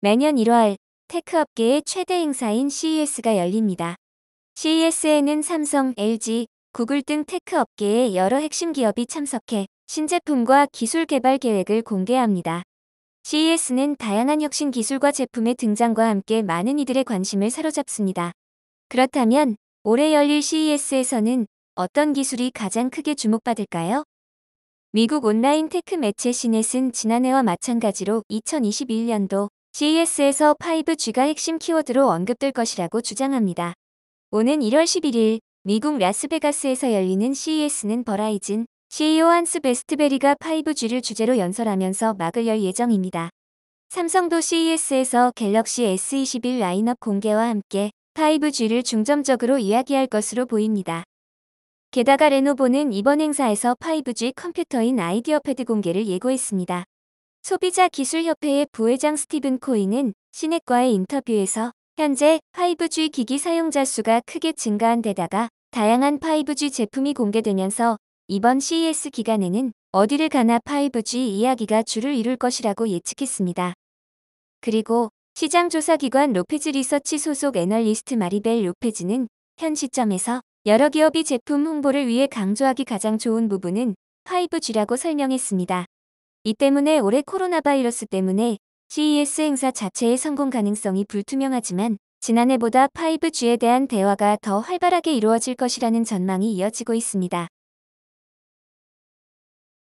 매년 1월 테크업계의 최대 행사인 CES가 열립니다. CES에는 삼성, LG, 구글 등 테크업계의 여러 핵심 기업이 참석해 신제품과 기술 개발 계획을 공개합니다. CES는 다양한 혁신 기술과 제품의 등장과 함께 많은 이들의 관심을 사로잡습니다. 그렇다면 올해 열릴 CES에서는 어떤 기술이 가장 크게 주목받을까요? 미국 온라인 테크 매체 시넷은 지난해와 마찬가지로 2021년도 CES에서 5G가 핵심 키워드로 언급될 것이라고 주장합니다. 오는 1월 11일 미국 라스베가스에서 열리는 CES는 버라이즌 CEO 한스 베스트베리가 5G를 주제로 연설하면서 막을 열 예정입니다. 삼성도 CES에서 갤럭시 S21 라인업 공개와 함께 5G를 중점적으로 이야기할 것으로 보입니다. 게다가 레노버는 이번 행사에서 5G 컴퓨터인 아이디어패드 공개를 예고했습니다. 소비자 기술협회의 부회장 스티븐 코인은 시넷과의 인터뷰에서 현재 5G 기기 사용자 수가 크게 증가한 데다가 다양한 5G 제품이 공개되면서 이번 CES 기간에는 어디를 가나 5G 이야기가 주를 이룰 것이라고 예측했습니다. 그리고 시장조사기관 로페즈 리서치 소속 애널리스트 마리벨 로페즈는 현 시점에서 여러 기업이 제품 홍보를 위해 강조하기 가장 좋은 부분은 5G라고 설명했습니다. 이 때문에 올해 코로나 바이러스 때문에 CES 행사 자체의 성공 가능성이 불투명하지만 지난해보다 5G에 대한 대화가 더 활발하게 이루어질 것이라는 전망이 이어지고 있습니다.